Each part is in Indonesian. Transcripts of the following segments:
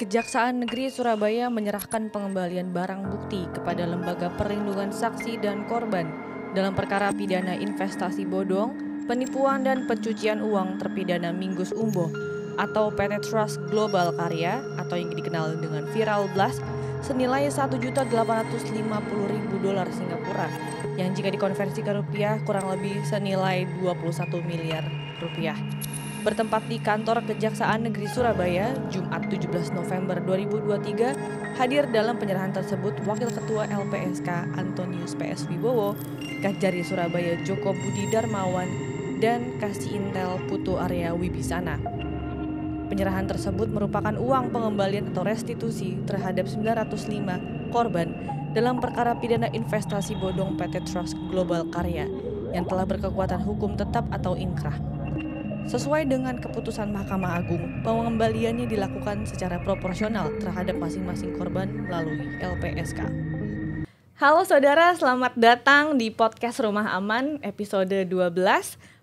Kejaksaan Negeri Surabaya menyerahkan pengembalian barang bukti kepada Lembaga Perlindungan Saksi dan Korban dalam perkara pidana investasi bodong, penipuan dan pencucian uang terpidana Minggus Umbo atau PT Trust Global Karya atau yang dikenal dengan Viral Blast senilai 1.850.000 dolar Singapura yang jika dikonversi ke rupiah kurang lebih senilai 21 miliar rupiah. Bertempat di kantor Kejaksaan Negeri Surabaya, Jumat 17 November 2023, hadir dalam penyerahan tersebut Wakil Ketua LPSK Antonius PS Wibowo, Kajari Surabaya Joko Budi Darmawan, dan Kasih Intel Putu Area Wibisana. Penyerahan tersebut merupakan uang pengembalian atau restitusi terhadap 905 korban dalam perkara pidana investasi bodong PT Trust Global Karya yang telah berkekuatan hukum tetap atau inkrah. Sesuai dengan keputusan Mahkamah Agung, pengembaliannya dilakukan secara proporsional terhadap masing-masing korban melalui LPSK. Halo saudara, selamat datang di podcast Rumah Aman episode 12,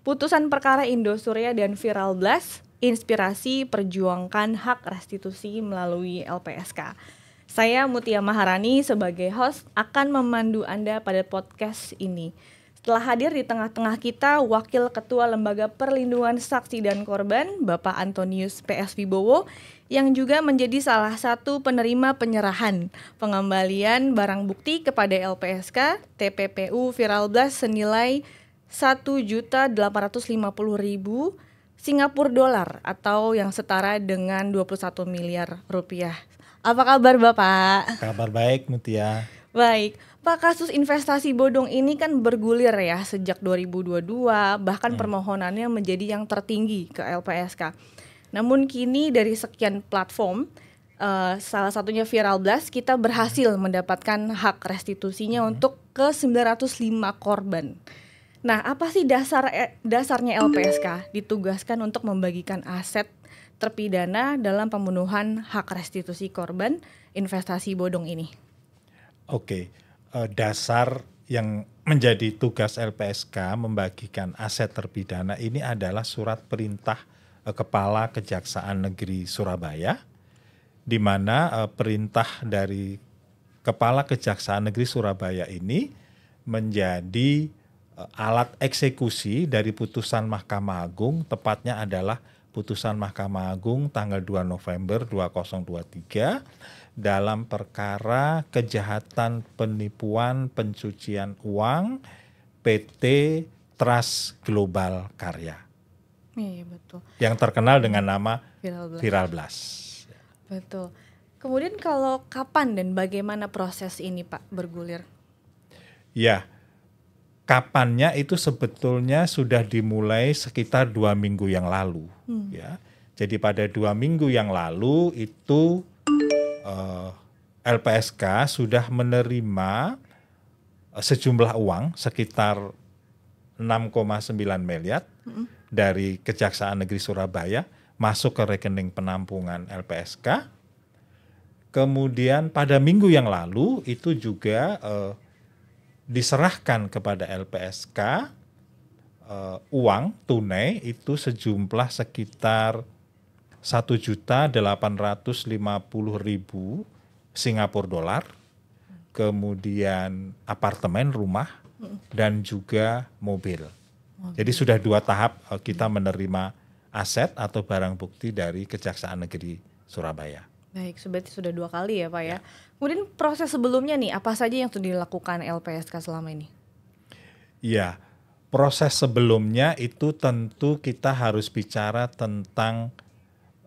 Putusan Perkara Indosuria dan Viral Blast Inspirasi Perjuangkan Hak Restitusi melalui LPSK. Saya Mutia Maharani sebagai host akan memandu Anda pada podcast ini. Setelah hadir di tengah-tengah kita, Wakil Ketua Lembaga Perlindungan Saksi dan Korban, Bapak Antonius PS Wibowo, yang juga menjadi salah satu penerima penyerahan pengembalian barang bukti kepada LPSK TPPU Viral Blast senilai puluh 1850000 Singapura dolar atau yang setara dengan 21 miliar rupiah. Apa kabar Bapak? Kabar baik Mutia. Baik, Pak kasus investasi bodong ini kan bergulir ya sejak 2022 bahkan hmm. permohonannya menjadi yang tertinggi ke LPSK. Namun kini dari sekian platform Uh, salah satunya Viral Blast kita berhasil mendapatkan hak restitusinya hmm. untuk ke 905 korban. Nah, apa sih dasar eh, dasarnya LPSK ditugaskan untuk membagikan aset terpidana dalam pembunuhan hak restitusi korban investasi bodong ini? Oke, eh, dasar yang menjadi tugas LPSK membagikan aset terpidana ini adalah surat perintah eh, Kepala Kejaksaan Negeri Surabaya di mana perintah dari Kepala Kejaksaan Negeri Surabaya ini menjadi alat eksekusi dari putusan Mahkamah Agung tepatnya adalah putusan Mahkamah Agung tanggal 2 November 2023 dalam perkara kejahatan penipuan pencucian uang PT Trust Global Karya. Iya, iya, betul. Yang terkenal dengan nama Viral Blast. Viral Blast. Betul. Kemudian kalau kapan dan bagaimana proses ini Pak bergulir? Ya, kapannya itu sebetulnya sudah dimulai sekitar dua minggu yang lalu hmm. ya jadi pada dua minggu yang lalu itu uh, eh, LPSK sudah menerima eh, sejumlah uang sekitar 6,9 miliar hmm. dari Kejaksaan Negeri Surabaya masuk ke rekening penampungan LPSK kemudian pada minggu yang lalu itu juga uh, diserahkan kepada LPSK uh, eh, uang tunai itu sejumlah sekitar satu juta delapan ratus lima puluh ribu Singapura dolar, kemudian apartemen rumah dan juga mobil. Jadi sudah dua tahap eh, kita menerima aset atau barang bukti dari Kejaksaan Negeri Surabaya. Baik, sebetulnya sudah dua kali ya Pak ya. ya. Kemudian proses sebelumnya nih, apa saja yang sudah dilakukan LPSK selama ini? Iya, proses sebelumnya itu tentu kita harus bicara tentang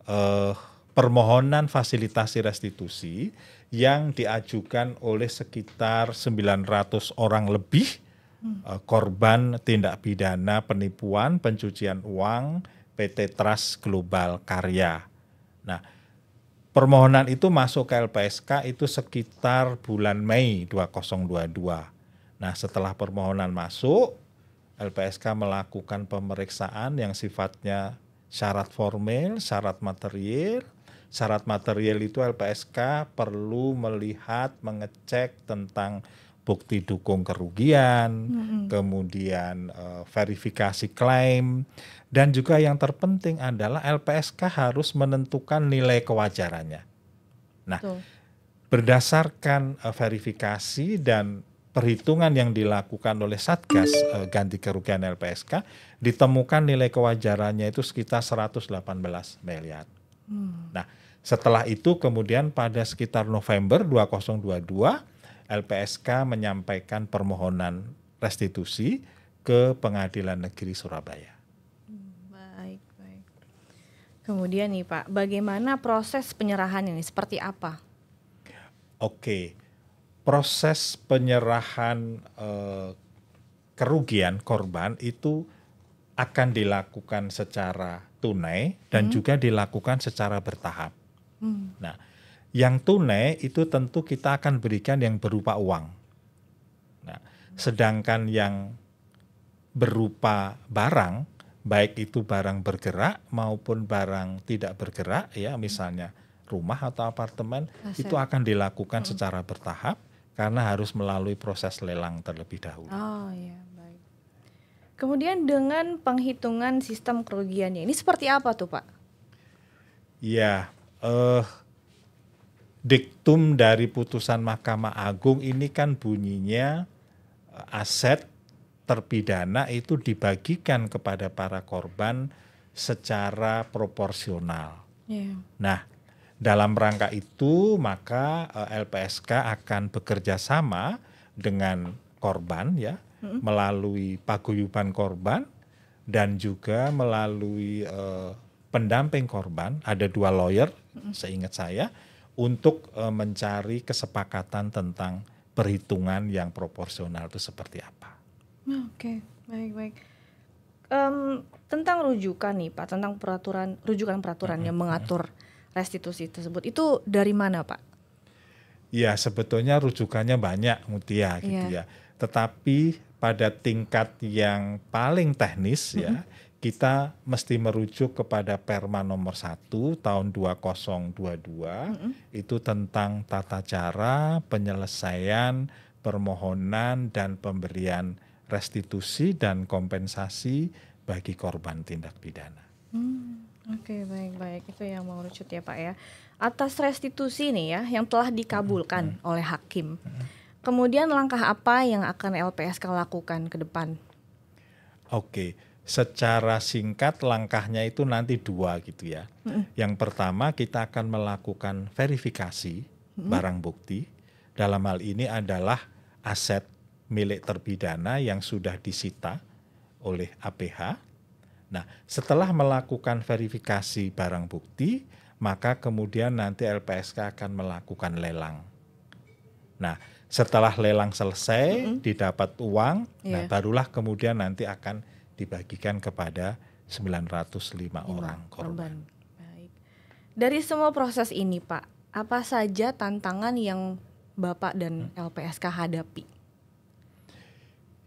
eh, permohonan fasilitasi restitusi yang diajukan oleh sekitar 900 orang lebih hmm. Eh, korban tindak pidana penipuan, pencucian uang PT Trust Global Karya. Nah, permohonan itu masuk ke LPSK itu sekitar bulan Mei 2022. Nah, setelah permohonan masuk, LPSK melakukan pemeriksaan yang sifatnya syarat formil, syarat material. Syarat material itu LPSK perlu melihat, mengecek tentang bukti dukung kerugian, mm-hmm. kemudian uh, verifikasi klaim, dan juga yang terpenting adalah LPSK harus menentukan nilai kewajarannya. Nah, Tuh. berdasarkan uh, verifikasi dan perhitungan yang dilakukan oleh Satgas uh, ganti kerugian LPSK ditemukan nilai kewajarannya itu sekitar 118 miliar. Mm. Nah, setelah itu kemudian pada sekitar November 2022 LPSK menyampaikan permohonan restitusi ke Pengadilan Negeri Surabaya. Baik, baik. Kemudian nih Pak, bagaimana proses penyerahan ini seperti apa? Oke, proses penyerahan eh, kerugian korban itu akan dilakukan secara tunai dan hmm. juga dilakukan secara bertahap. Hmm. Nah, yang tunai itu tentu kita akan berikan yang berupa uang. Nah, sedangkan yang berupa barang, baik itu barang bergerak maupun barang tidak bergerak, ya misalnya rumah atau apartemen, Masih. itu akan dilakukan hmm. secara bertahap karena harus melalui proses lelang terlebih dahulu. Oh iya, Kemudian dengan penghitungan sistem kerugiannya, ini seperti apa tuh Pak? Ya, eh, diktum dari putusan Mahkamah Agung ini kan bunyinya eh, aset terpidana itu dibagikan kepada para korban secara proporsional. Yeah. Nah, dalam rangka itu maka eh, LPSK akan bekerja sama dengan korban ya mm-hmm. melalui paguyuban korban dan juga melalui uh, pendamping korban ada dua lawyer mm-hmm. seingat saya untuk uh, mencari kesepakatan tentang perhitungan yang proporsional itu seperti apa. Ah, oke, okay. baik-baik. Um, tentang rujukan nih Pak, tentang peraturan rujukan peraturan mm-hmm. yang mengatur restitusi tersebut itu dari mana Pak? Ya sebetulnya rujukannya banyak Mutia iya. gitu yeah. ya. Tetapi pada tingkat yang paling teknis mm -hmm. ya mm-hmm kita mesti merujuk kepada Perma nomor 1 tahun 2022 mm -hmm. itu tentang tata cara penyelesaian permohonan dan pemberian restitusi dan kompensasi bagi korban tindak pidana. Hmm, Oke okay, baik-baik itu yang mau rujuk ya Pak ya atas restitusi nih ya yang telah dikabulkan mm -hmm. oleh hakim. Mm -hmm. Kemudian langkah apa yang akan LPSK lakukan ke depan? Oke. Okay secara singkat langkahnya itu nanti dua gitu ya. Mm. Yang pertama kita akan melakukan verifikasi mm. barang bukti. Dalam hal ini adalah aset milik terpidana yang sudah disita oleh APH. Nah, setelah melakukan verifikasi barang bukti, maka kemudian nanti LPSK akan melakukan lelang. Nah, setelah lelang selesai, mm -hmm. didapat uang, yeah. nah iya. barulah kemudian nanti akan dibagikan kepada 905 iya, orang korban. korban. Baik. Dari semua proses ini, Pak, apa saja tantangan yang Bapak dan hmm. LPSK hadapi?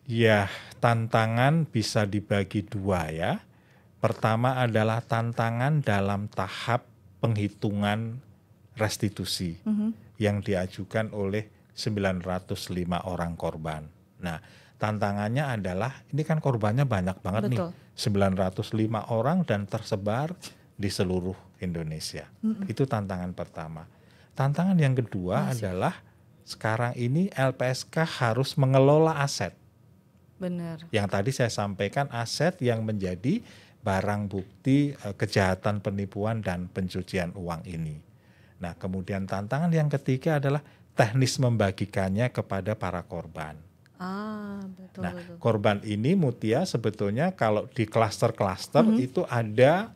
Ya, tantangan bisa dibagi dua ya. Pertama adalah tantangan dalam tahap penghitungan restitusi mm -hmm. yang diajukan oleh 905 orang korban. Nah, tantangannya adalah ini kan korbannya banyak banget Betul. nih 905 orang dan tersebar di seluruh Indonesia mm -mm. itu tantangan pertama tantangan yang kedua Masih. adalah sekarang ini LPSK harus mengelola aset benar yang tadi saya sampaikan aset yang menjadi barang bukti eh, kejahatan penipuan dan pencucian uang ini nah kemudian tantangan yang ketiga adalah teknis membagikannya kepada para korban betul, nah betul. korban ini Mutia sebetulnya kalau di klaster-klaster mm -hmm. itu ada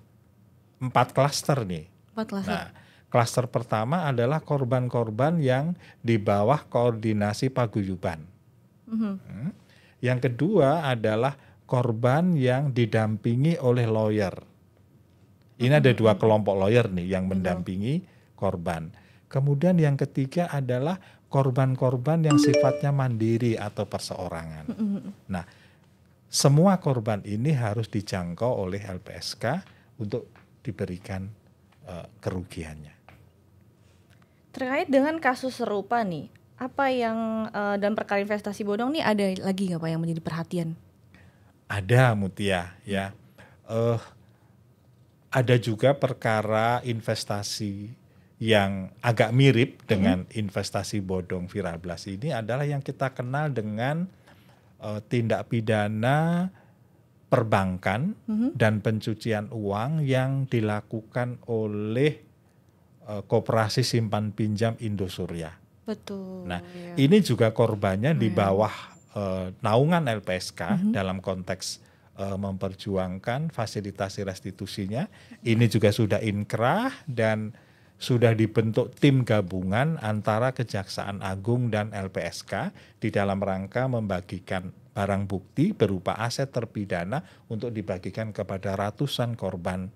empat klaster nih. Empat klaster. Nah, klaster pertama adalah korban-korban yang di bawah koordinasi paguyuban. Mm-hmm. Hmm. Yang kedua adalah korban yang didampingi oleh lawyer. Ini mm-hmm. ada dua kelompok lawyer nih yang mendampingi korban. Kemudian yang ketiga adalah korban-korban yang sifatnya mandiri atau perseorangan. Nah, semua korban ini harus dijangkau oleh LPSK untuk diberikan uh, kerugiannya. Terkait dengan kasus serupa nih, apa yang uh, dalam perkara investasi bodong nih ada lagi nggak pak yang menjadi perhatian? Ada Mutia ya. Uh, ada juga perkara investasi yang agak mirip mm-hmm. dengan hmm. investasi bodong viral blast ini adalah yang kita kenal dengan uh, tindak pidana perbankan hmm. dan pencucian uang yang dilakukan oleh uh, koperasi simpan pinjam Indosuria. Betul. Nah, ya. ini juga korbannya di iya. bawah uh, naungan LPSK hmm. dalam konteks memperjuangkan fasilitasi restitusinya. Ini juga sudah inkrah dan sudah dibentuk tim gabungan antara Kejaksaan Agung dan LPSK di dalam rangka membagikan barang bukti berupa aset terpidana untuk dibagikan kepada ratusan korban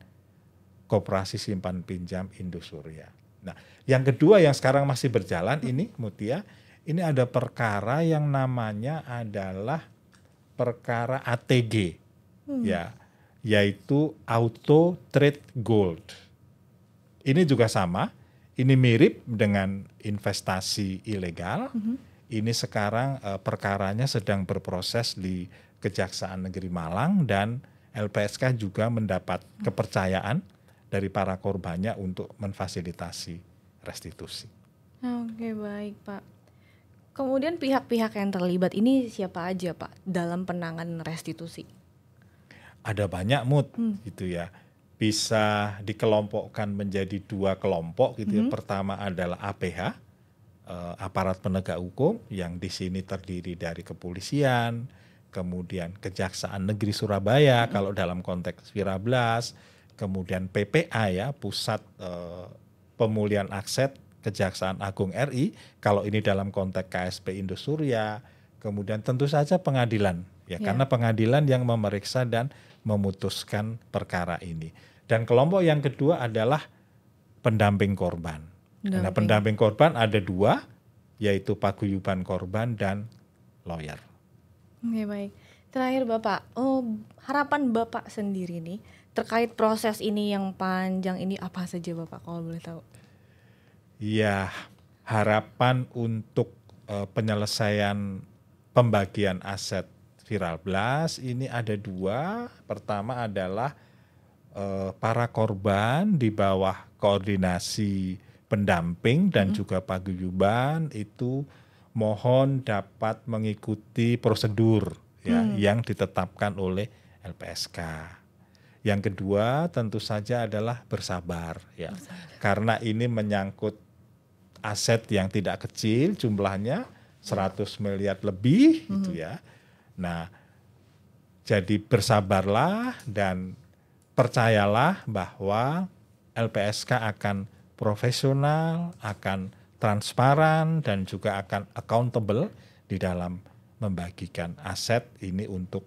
Koperasi Simpan Pinjam Indosuria. Nah, yang kedua yang sekarang masih berjalan ini Mutia, ini ada perkara yang namanya adalah perkara ATG. Hmm. Ya, yaitu auto trade gold ini juga sama, ini mirip dengan investasi ilegal. Mm-hmm. Ini sekarang uh, perkaranya sedang berproses di Kejaksaan Negeri Malang dan LPSK juga mendapat mm-hmm. kepercayaan dari para korbannya untuk memfasilitasi restitusi. Oke, baik, Pak. Kemudian pihak-pihak yang terlibat ini siapa aja, Pak, dalam penanganan restitusi? Ada banyak mood hmm. gitu ya bisa dikelompokkan menjadi dua kelompok gitu mm-hmm. Pertama adalah APH uh, eh, aparat penegak hukum yang di sini terdiri dari kepolisian, kemudian Kejaksaan Negeri Surabaya mm-hmm. kalau dalam konteks Wirablas, kemudian PPA ya, Pusat uh, Pemulihan Aset Kejaksaan Agung RI kalau ini dalam konteks KSP Indosuria, kemudian tentu saja pengadilan ya yeah. karena pengadilan yang memeriksa dan memutuskan perkara ini. Dan kelompok yang kedua adalah pendamping korban. Nah, pendamping korban ada dua, yaitu paguyuban korban dan lawyer. Oke, baik. Terakhir Bapak, oh, harapan Bapak sendiri nih terkait proses ini yang panjang ini apa saja Bapak kalau boleh tahu? Ya, harapan untuk uh, penyelesaian pembagian aset viral blast ini ada dua. Pertama adalah Eh, para korban di bawah koordinasi pendamping dan hmm. juga paguyuban itu mohon dapat mengikuti prosedur ya hmm. yang ditetapkan oleh LPSK. Yang kedua tentu saja adalah bersabar ya. Bersabar. Karena ini menyangkut aset yang tidak kecil jumlahnya 100 miliar lebih hmm. gitu ya. Nah, jadi bersabarlah dan percayalah bahwa LPSK akan profesional, akan transparan dan juga akan accountable di dalam membagikan aset ini untuk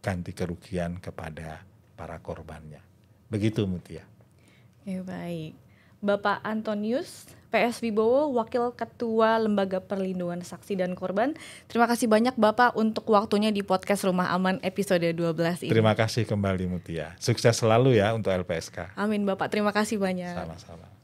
ganti kerugian kepada para korbannya. Begitu Mutia. Ya baik. Bapak Antonius PS Wibowo, Wakil Ketua Lembaga Perlindungan Saksi dan Korban. Terima kasih banyak Bapak untuk waktunya di podcast Rumah Aman episode 12 ini. Terima kasih kembali Mutia. Sukses selalu ya untuk LPSK. Amin Bapak, terima kasih banyak. Sama-sama.